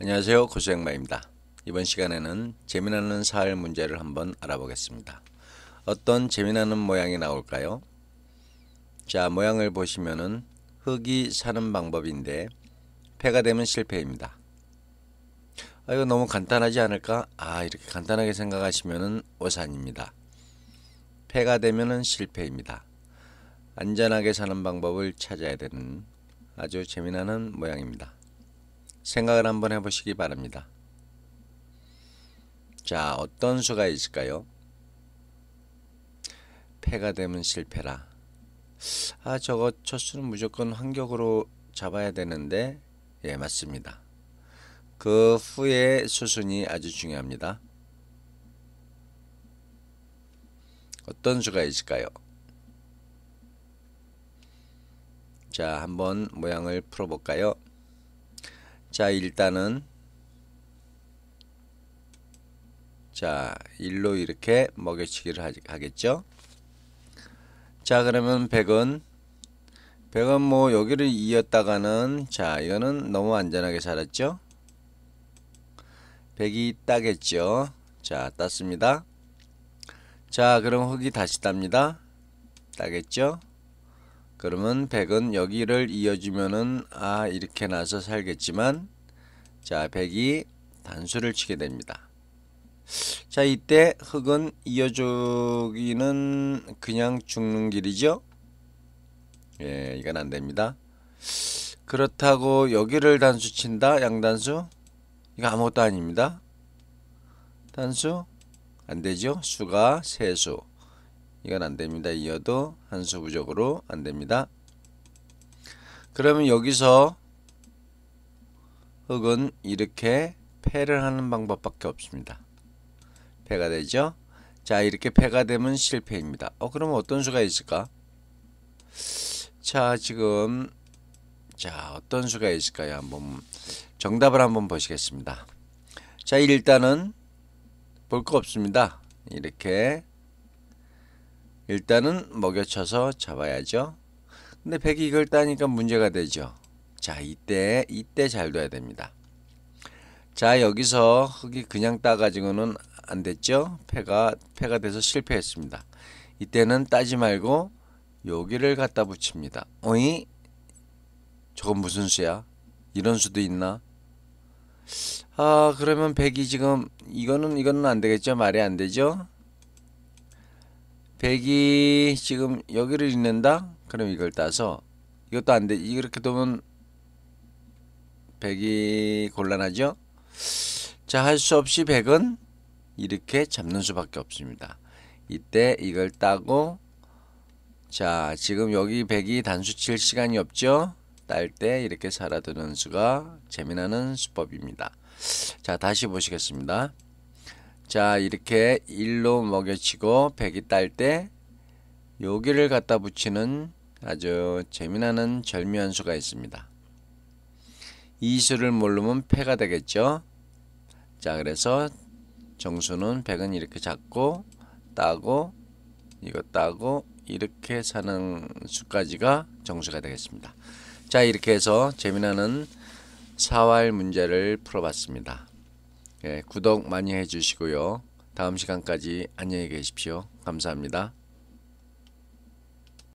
안녕하세요 고수행마입니다 이번 시간에는 재미나는 사활 문제를 한번 알아보겠습니다 어떤 재미나는 모양이 나올까요 자 모양을 보시면은 흙이 사는 방법인데 폐가 되면 실패입니다 아 이거 너무 간단하지 않을까 아 이렇게 간단하게 생각하시면은 오산입니다 폐가 되면은 실패입니다 안전하게 사는 방법을 찾아야 되는 아주 재미나는 모양입니다 생각을 한번 해보시기 바랍니다. 자, 어떤 수가 있을까요? 패가 되면 실패라. 아, 저거 첫 수는 무조건 환격으로 잡아야 되는데, 예, 맞습니다. 그 후에 수순이 아주 중요합니다. 어떤 수가 있을까요? 자, 한번 모양을 풀어볼까요? 자 일단은 자 1로 이렇게 먹여치기를 하겠죠 자 그러면 100은 100은 뭐 여기를 이었다가는 자 이거는 너무 안전하게 자랐죠 100이 따겠죠 자 땄습니다 자 그럼 흙이 다시 땁니다 따겠죠 그러면 100은 여기를 이어주면은 아 이렇게 나서 살겠지만 자 100이 단수를 치게 됩니다. 자 이때 흙은 이어주기는 그냥 죽는 길이죠. 예 이건 안됩니다. 그렇다고 여기를 단수 친다 양단수 이거 아무것도 아닙니다. 단수 안되죠. 수가 세수 이건 안됩니다. 이어도 한수 부족으로 안됩니다. 그러면 여기서 흙은 이렇게 폐를 하는 방법밖에 없습니다. 폐가 되죠? 자 이렇게 폐가 되면 실패입니다. 어그럼 어떤 수가 있을까? 자 지금 자 어떤 수가 있을까요? 한번 정답을 한번 보시겠습니다. 자 일단은 볼 거 없습니다. 이렇게 일단은 먹여쳐서 잡아야죠. 근데 백이 이걸 따니까 문제가 되죠. 자, 이때 이때 잘 둬야 됩니다. 자, 여기서 흙이 그냥 따 가지고는 안 됐죠? 패가 패가 돼서 실패했습니다. 이때는 따지 말고 여기를 갖다 붙입니다. 어이? 저건 무슨 수야? 이런 수도 있나? 아, 그러면 백이 지금 이거는 이거는 안 되겠죠? 말이 안 되죠? 100이 지금 여기를 읽는다? 그럼 이걸 따서 이것도 안돼 이렇게 두면 100이 곤란하죠? 자 할 수 없이 100은 이렇게 잡는 수밖에 없습니다. 이때 이걸 따고 자 지금 여기 100이 단수 칠 시간이 없죠? 딸 때 이렇게 살아두는 수가 재미나는 수법입니다. 자 다시 보시겠습니다. 자 이렇게 1로 먹여치고 100이 딸때 여기를 갖다 붙이는 아주 재미나는 절묘한 수가 있습니다. 이 수를 모르면 패가 되겠죠. 자 그래서 정수는 100은 이렇게 잡고 따고 이거 따고 이렇게 사는 수까지가 정수가 되겠습니다. 자 이렇게 해서 재미나는 사활 문제를 풀어봤습니다. 예, 구독 많이 해주시고요. 다음 시간까지 안녕히 계십시오. 감사합니다.